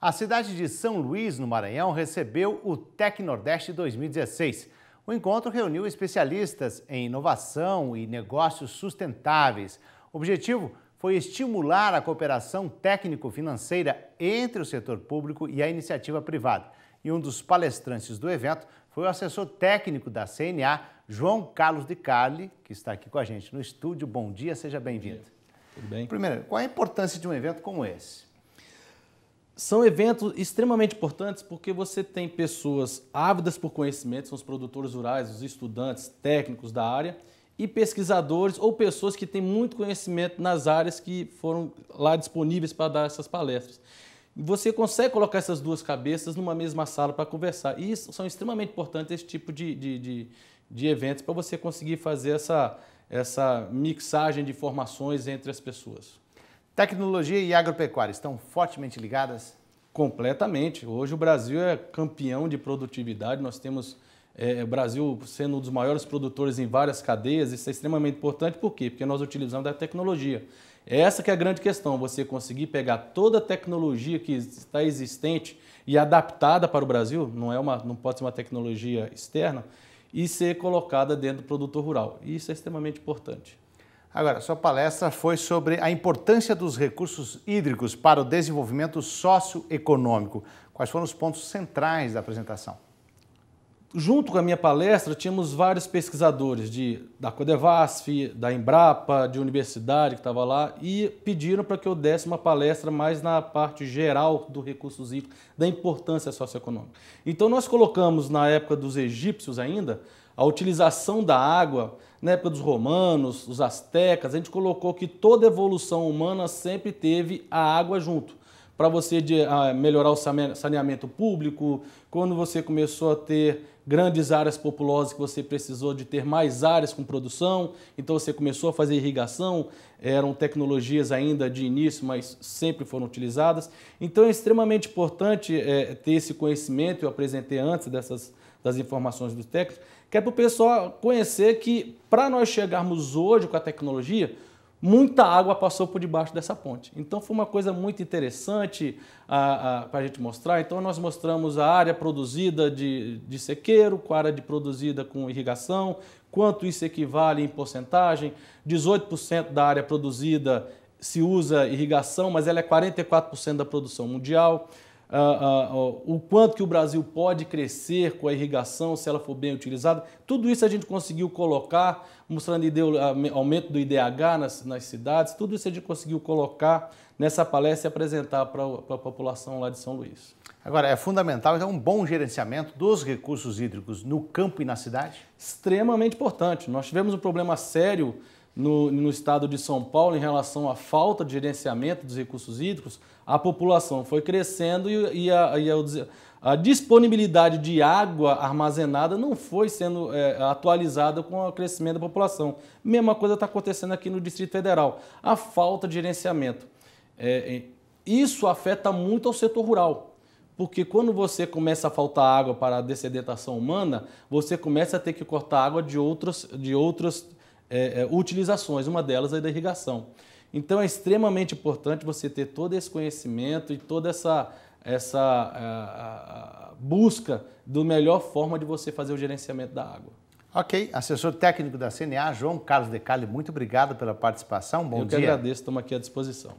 A cidade de São Luís, no Maranhão, recebeu o Tec Nordeste 2016. O encontro reuniu especialistas em inovação e negócios sustentáveis. O objetivo foi estimular a cooperação técnico-financeira entre o setor público e a iniciativa privada. E um dos palestrantes do evento foi o assessor técnico da CNA, João Carlos de Carli, que está aqui com a gente no estúdio. Bom dia, seja bem-vindo. Tudo bem? Primeiro, qual a importância de um evento como esse? são eventos extremamente importantes porque você tem pessoas ávidas por conhecimento, são os produtores rurais, os estudantes, técnicos da área, e pesquisadores ou pessoas que têm muito conhecimento nas áreas que foram lá disponíveis para dar essas palestras. Você consegue colocar essas duas cabeças numa mesma sala para conversar. E isso, são extremamente importantes esse tipo de, de, de, de eventos para você conseguir fazer essa, essa mixagem de informações entre as pessoas. Tecnologia e agropecuária estão fortemente ligadas? Completamente. Hoje o Brasil é campeão de produtividade, nós temos é, o Brasil sendo um dos maiores produtores em várias cadeias, isso é extremamente importante, por quê? Porque nós utilizamos a tecnologia. É essa que é a grande questão, você conseguir pegar toda a tecnologia que está existente e adaptada para o Brasil, não, é uma, não pode ser uma tecnologia externa, e ser colocada dentro do produtor rural. Isso é extremamente importante. Agora, sua palestra foi sobre a importância dos recursos hídricos para o desenvolvimento socioeconômico. Quais foram os pontos centrais da apresentação? junto com a minha palestra, tínhamos vários pesquisadores de, da Codevasf, da Embrapa, de universidade que estava lá, e pediram para que eu desse uma palestra mais na parte geral do recursos hídricos, da importância socioeconômica. Então, nós colocamos, na época dos egípcios ainda, a utilização da água, na época dos romanos, os astecas, a gente colocou que toda evolução humana sempre teve a água junto para você de, ah, melhorar o saneamento público, quando você começou a ter grandes áreas populosas que você precisou de ter mais áreas com produção, então você começou a fazer irrigação, eram tecnologias ainda de início, mas sempre foram utilizadas. Então é extremamente importante é, ter esse conhecimento, eu apresentei antes dessas das informações do técnico, que é para o pessoal conhecer que para nós chegarmos hoje com a tecnologia, muita água passou por debaixo dessa ponte. Então foi uma coisa muito interessante ah, ah, para a, a gente mostrar. Então nós mostramos a área produzida de, de sequeiro, com a área de produzida com irrigação, quanto isso equivale em porcentagem. 18% da área produzida se usa irrigação, mas ela é 44% da produção mundial. Ah, ah, o quanto que o Brasil pode crescer com a irrigação se ela for bem utilizada. Tudo isso a gente conseguiu colocar, mostrando aumento do IDH nas, nas cidades, tudo isso a gente conseguiu colocar nessa palestra e apresentar para a população lá de São Luís. Agora, é fundamental então um bom gerenciamento dos recursos hídricos no campo e na cidade? Extremamente importante. Nós tivemos um problema sério no, no estado de São Paulo em relação à falta de gerenciamento dos recursos hídricos, a população foi crescendo e, e, a, e a, a, disponibilidade de água armazenada não foi sendo é, atualizada com o crescimento da população. Mesma coisa está acontecendo aqui no Distrito Federal. A falta de gerenciamento. É, é, isso afeta muito ao setor rural. Porque quando você começa a faltar água para a dessedentação humana, você começa a ter que cortar água de outros, de outros é, é, utilizações, uma delas é da irrigação. Então é extremamente importante você ter todo esse conhecimento e toda essa, essa busca do melhor forma de você fazer o gerenciamento da água. Ok, assessor técnico da CNA, João Carlos Decali, muito obrigado pela participação. Bom Eu dia. Eu que agradeço, estamos aqui à disposição.